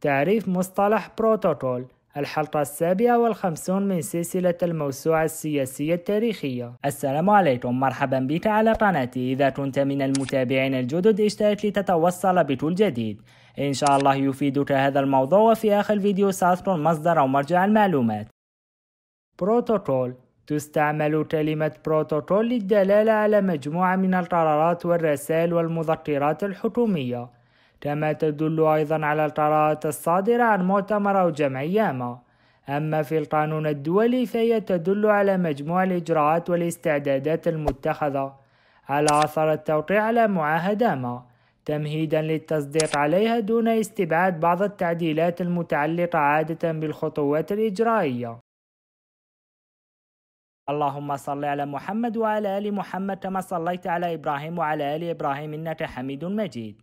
تعريف مصطلح بروتوكول الحلقة السابعة والخمسون من سلسلة الموسوعة السياسية التاريخية السلام عليكم مرحبا بك على قناتي إذا كنت من المتابعين الجدد اشترك لتتوصل بكل جديد إن شاء الله يفيدك هذا الموضوع وفي آخر الفيديو سأذكر مصدر أو مرجع المعلومات بروتوكول تستعمل كلمة بروتوكول للدلالة على مجموعة من القرارات والرسائل والمذكرات الحكومية كما تدل أيضا على القرارات الصادرة عن مؤتمر أو جمعية ما أما في القانون الدولي فهي تدل على مجموع الإجراءات والاستعدادات المتخذة على أثر التوقيع على معاهدة ما تمهيدا للتصديق عليها دون استبعاد بعض التعديلات المتعلقة عادة بالخطوات الإجرائية اللهم صل على محمد وعلى آل محمد كما صليت على إبراهيم وعلى آل إبراهيم إنك حميد مجيد